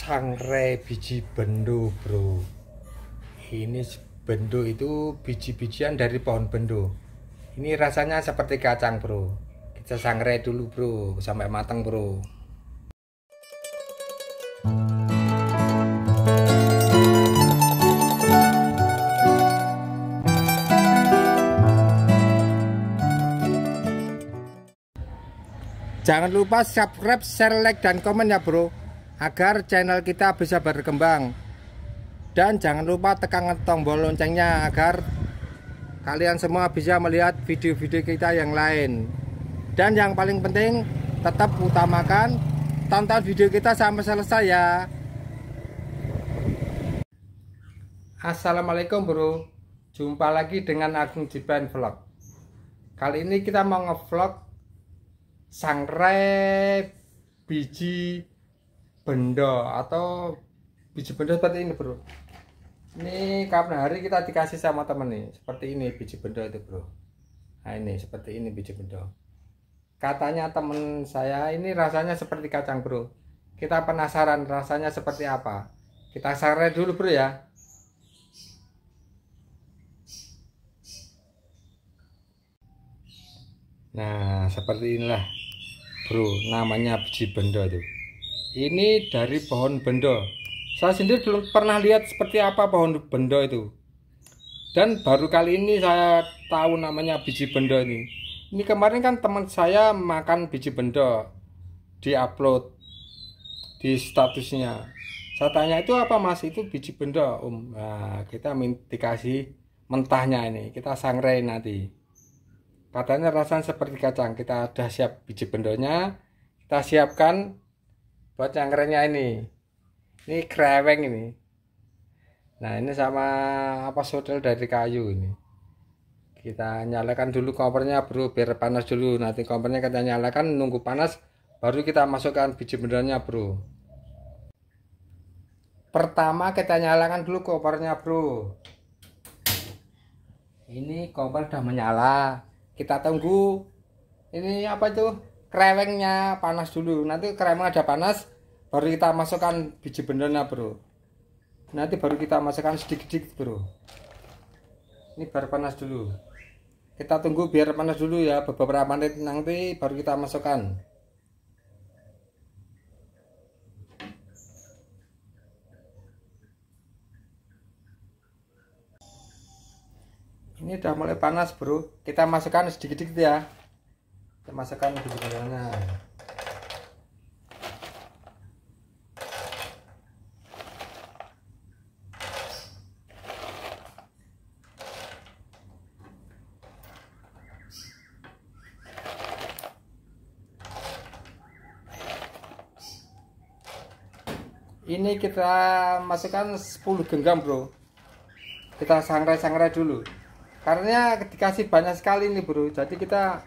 sangrai biji bendu, bro ini bendu itu biji-bijian dari pohon bendu. ini rasanya seperti kacang bro kita sangrai dulu bro sampai matang bro Jangan lupa subscribe, share, like, dan komen ya bro agar channel kita bisa berkembang dan jangan lupa tekan tombol loncengnya agar kalian semua bisa melihat video-video kita yang lain dan yang paling penting tetap utamakan tonton video kita sampai selesai ya Assalamualaikum bro jumpa lagi dengan Agung Jiban Vlog kali ini kita mau ngevlog sangrai biji benda atau biji benda seperti ini bro ini kapan hari kita dikasih sama temen nih seperti ini biji benda itu bro nah ini seperti ini biji benda katanya temen saya ini rasanya seperti kacang bro kita penasaran rasanya seperti apa kita sare dulu bro ya nah seperti inilah bro namanya biji benda itu ini dari pohon bendo saya sendiri belum pernah lihat seperti apa pohon bendo itu dan baru kali ini saya tahu namanya biji bendo ini ini kemarin kan teman saya makan biji bendo di upload di statusnya saya tanya itu apa mas itu biji bendo om nah kita dikasih mentahnya ini kita sangrai nanti katanya rasanya seperti kacang kita sudah siap biji bendonya kita siapkan buat yang ini ini kreweng ini nah ini sama apa sodel dari kayu ini kita nyalakan dulu kompornya bro biar panas dulu nanti kompornya kita nyalakan nunggu panas baru kita masukkan biji benderanya bro pertama kita nyalakan dulu kompornya bro ini kompor sudah menyala kita tunggu ini apa tuh? kerewengnya panas dulu nanti kereweng ada panas baru kita masukkan biji benernya bro nanti baru kita masukkan sedikit-sedikit bro ini baru panas dulu kita tunggu biar panas dulu ya beberapa menit nanti baru kita masukkan ini udah mulai panas bro kita masukkan sedikit-sedikit ya kita masukkan bumbu kacangnya ini kita masukkan 10 genggam bro kita sangrai-sangrai dulu karena dikasih banyak sekali ini bro jadi kita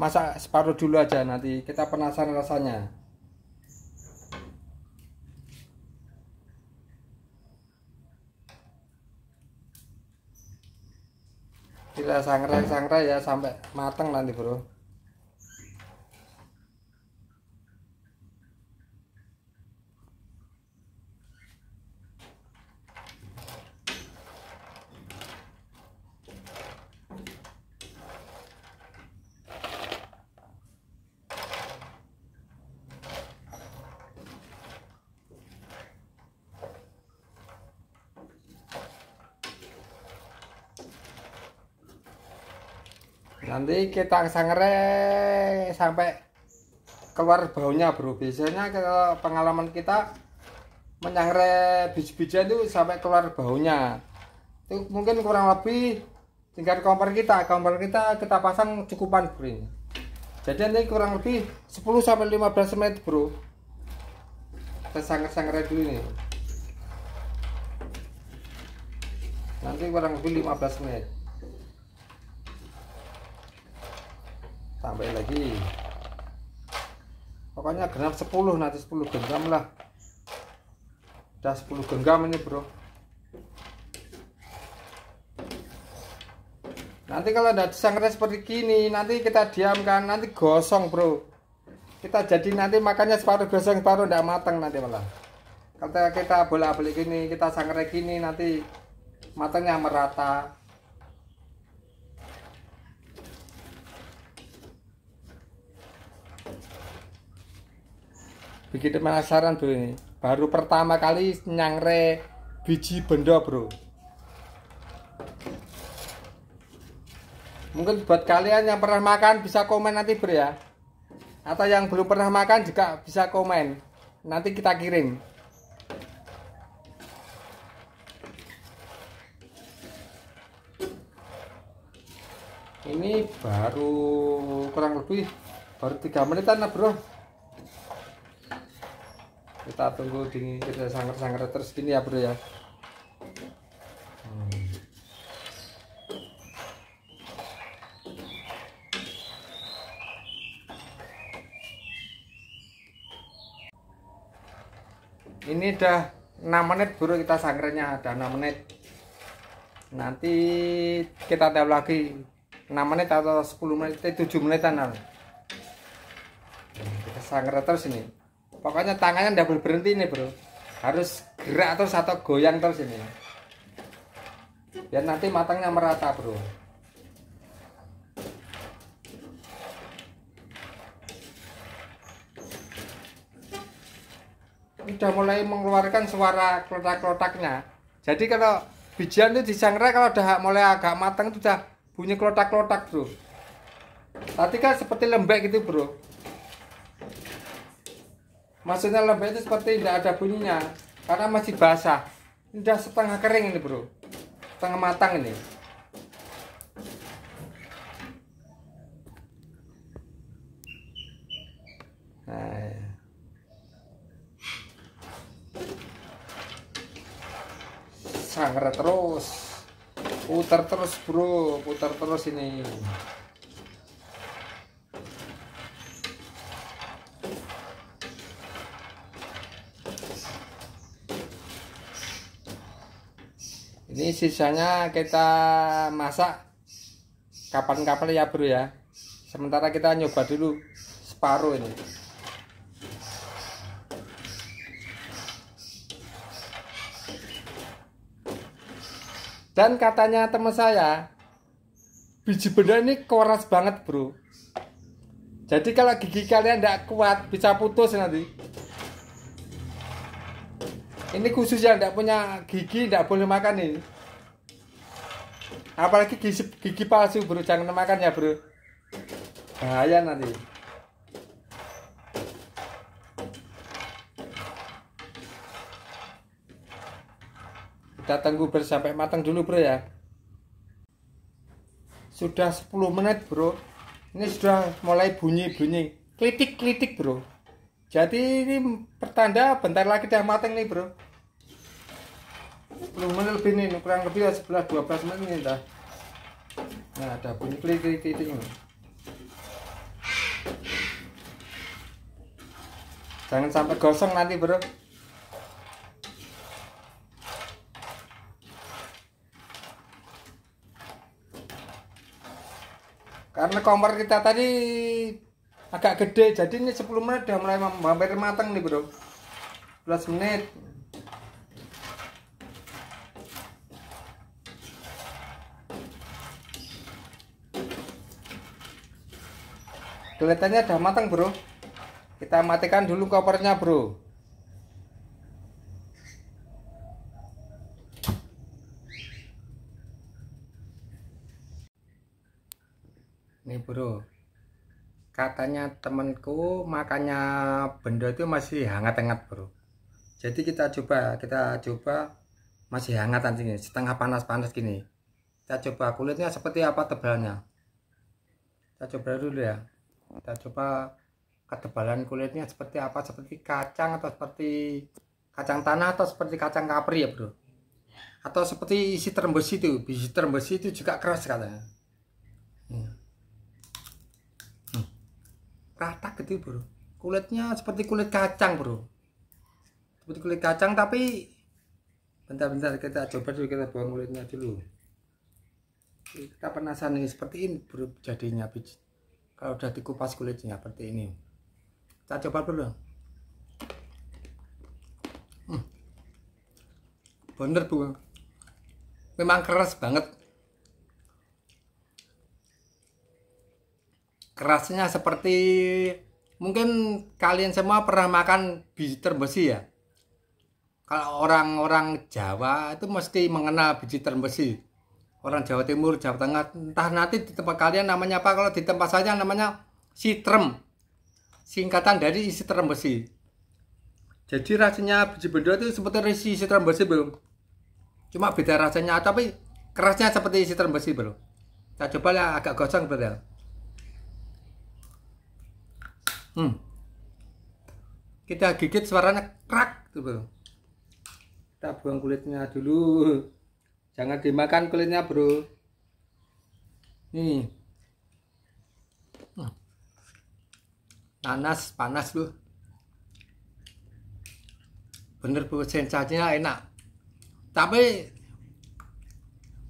masak separuh dulu aja nanti kita penasaran rasanya kita sangrai-sangrai ya sampai matang nanti bro nanti kita sangre sampai keluar baunya bro biasanya kalau pengalaman kita menyangre biji-bijian itu sampai keluar baunya itu mungkin kurang lebih tingkat kompor kita kompor kita kita pasang cukupan bro jadi nanti kurang lebih 10 sampai 15 menit bro kita sangrai sangre dulu ini nanti kurang lebih 15 menit tambahin lagi pokoknya genap 10 nanti 10 genggam lah udah 10 genggam ini bro nanti kalau ada disangrai seperti gini nanti kita diamkan nanti gosong bro kita jadi nanti makannya separuh gosong separuh tidak matang nanti malah kalau kita bola balik gini kita sangrai gini nanti matangnya merata begitu penasaran bro ini baru pertama kali nyangre biji benda bro mungkin buat kalian yang pernah makan bisa komen nanti bro ya atau yang belum pernah makan juga bisa komen nanti kita kirim ini baru kurang lebih baru tiga menitan bro kita tunggu dingin kita sangat sangat terus gini ya bro ya ini udah 6 menit bro kita sangrenya ada 6 menit nanti kita tap lagi 6 menit atau 10 menit 7 eh, menit tanam kita sangker terus ini pokoknya tangannya boleh berhenti ini bro harus gerak terus atau goyang terus ini biar nanti matangnya merata bro udah mulai mengeluarkan suara kelotak-kelotaknya jadi kalau bijian itu disangrai kalau udah mulai agak matang itu udah bunyi kelotak-kelotak bro tadi kan seperti lembek gitu bro maksudnya lembek itu seperti tidak ada bunyinya karena masih basah sudah setengah kering ini bro setengah matang ini nah. sangre terus putar terus bro putar terus ini sisanya kita masak kapan-kapan ya bro ya sementara kita nyoba dulu separuh ini dan katanya teman saya biji benda ini keras banget bro jadi kalau gigi kalian tidak kuat bisa putus nanti ini khusus yang tidak punya gigi tidak boleh makan ini apalagi gigi, gigi palsu bro jangan makan ya bro bahaya nanti kita tunggu bro sampai matang dulu bro ya sudah 10 menit bro ini sudah mulai bunyi-bunyi klitik-klitik bro jadi ini pertanda bentar lagi dah matang nih bro 10 menit lebih nih kurang lebih ya 11 12 menit nih dah nah ada bunyi klik klik klik jangan sampai gosong nanti bro karena kompor kita tadi agak gede jadi ini 10 menit udah mulai hampir matang nih bro 12 menit Kelihatannya udah matang, Bro. Kita matikan dulu kopernya, Bro. ini Bro. Katanya temenku makanya benda itu masih hangat-hangat, Bro. Jadi kita coba, kita coba masih hangat ini setengah panas-panas gini. Kita coba kulitnya seperti apa tebalnya. Kita coba dulu ya kita coba ketebalan kulitnya seperti apa seperti kacang atau seperti kacang tanah atau seperti kacang kapri ya bro atau seperti isi terembes itu biji terembes itu juga keras katanya hmm. hmm. rata gitu bro kulitnya seperti kulit kacang bro seperti kulit kacang tapi bentar-bentar kita coba dulu kita buang kulitnya dulu kita penasaran ini seperti ini bro jadinya biji kalau udah dikupas kulitnya seperti ini kita coba dulu hmm. bener bu memang keras banget kerasnya seperti mungkin kalian semua pernah makan biji terbesi ya kalau orang-orang Jawa itu mesti mengenal biji terbesi orang Jawa Timur, Jawa Tengah, entah nanti di tempat kalian namanya apa, kalau di tempat saya namanya sitrem, singkatan dari isi terem besi. Jadi rasanya biji bendo itu seperti isi, sitrem besi belum, cuma beda rasanya, tapi kerasnya seperti isi terem besi belum. Kita coba lah agak gosong betul. Ya. Hmm. Kita gigit suaranya krak, tuh belum? Kita buang kulitnya dulu. Jangan dimakan kulitnya, Bro. Nih. Nah. Nanas panas, Bro. Bener, Bro, sensasinya enak. Tapi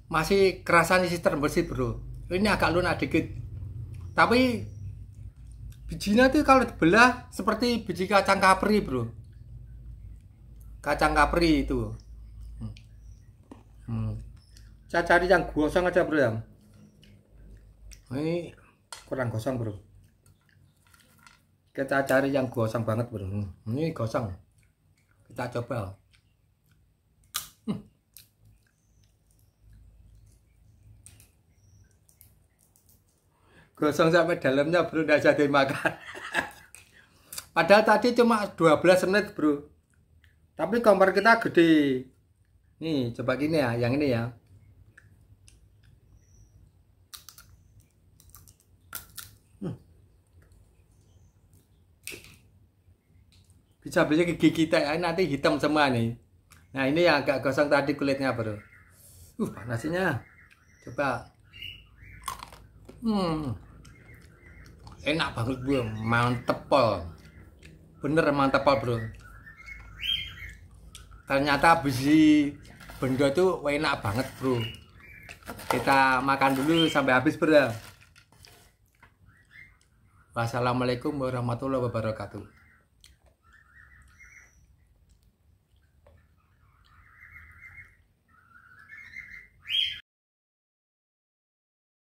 masih kerasan isi terbersih, Bro. Ini agak lunak dikit. Tapi bijinya tuh kalau dibelah seperti biji kacang kapri, Bro. Kacang kapri itu. Hmm. Saya cari yang gosong aja bro yang Ini kurang gosong bro. Kita cari yang gosong banget bro. Hmm. Ini gosong. Kita coba. Hmm. Gosong sampai dalamnya bro, tidak jadi makan. Padahal tadi cuma 12 menit bro. Tapi kompor kita gede. Nih, coba gini ya, yang ini ya. Hmm. Bisa bisa gigi kita ya, nanti hitam semua nih. Nah, ini yang agak gosong tadi kulitnya, Bro. Uh, panasnya. Coba. Hmm. Enak banget, Bro. Mantep, pol. Bener mantep, Bro. Ternyata besi benda itu enak banget bro kita makan dulu sampai habis bro wassalamualaikum warahmatullahi wabarakatuh